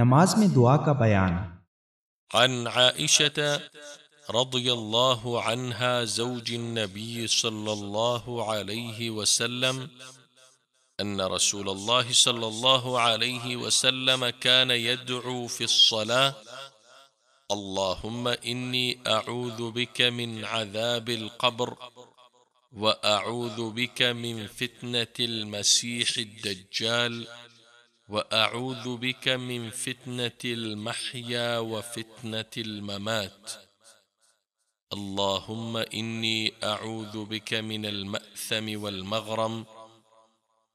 نماز میں دعا کا بیان عن عائشة رضي الله عنها زوج النبي صلى الله عليه وسلم أن رسول الله صلى الله عليه وسلم كان يدعو في الصلاة اللهم إني أعوذ بك من عذاب القبر وأعوذ بك من فتنة المسيح الدجال واعوذ بك من فتنه المحيا وفتنه الممات اللهم اني اعوذ بك من الماثم والمغرم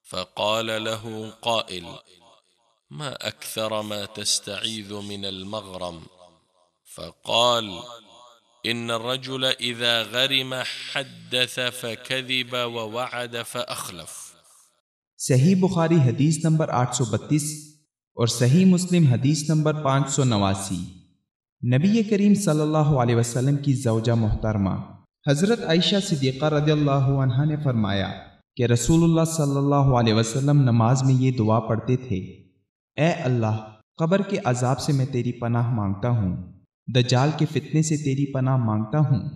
فقال له قائل ما اكثر ما تستعيذ من المغرم فقال ان الرجل اذا غرم حدث فكذب ووعد فاخلف صحیح بخاری حدیث نمبر 832 اور صحیح مسلم حدیث نمبر 589 نواسی نبی کریم صلی اللہ علیہ وسلم کی زوجہ محترمہ حضرت عائشہ صدیقہ رضی اللہ عنہ نے فرمایا کہ رسول اللہ صلی اللہ علیہ وسلم نماز میں یہ دعا پڑھتے تھے اے اللہ قبر کے عذاب سے میں تیری پناہ مانگتا ہوں دجال کے فتنے سے تیری پناہ مانگتا ہوں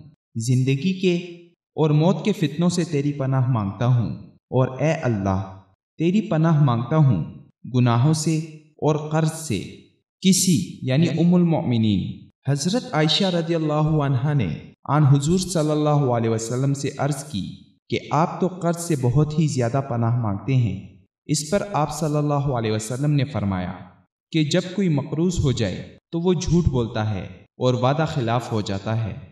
زندگی کے اور موت کے فتنوں سے تیری پناہ مانگتا ہوں اور اے اللہ تیری پناہ مانگتا ہوں گناہوں سے اور قرض سے کسی یعنی ام المؤمنین حضرت عائشہ رضی اللہ عنہ نے آن حضور صلی اللہ علیہ وسلم سے عرض کی کہ آپ تو قرض سے بہت ہی زیادہ پناہ مانگتے ہیں اس پر آپ صلی اللہ علیہ وسلم نے فرمایا کہ جب کوئی مقروض ہو جائے تو وہ جھوٹ بولتا ہے اور وعدہ خلاف ہو جاتا ہے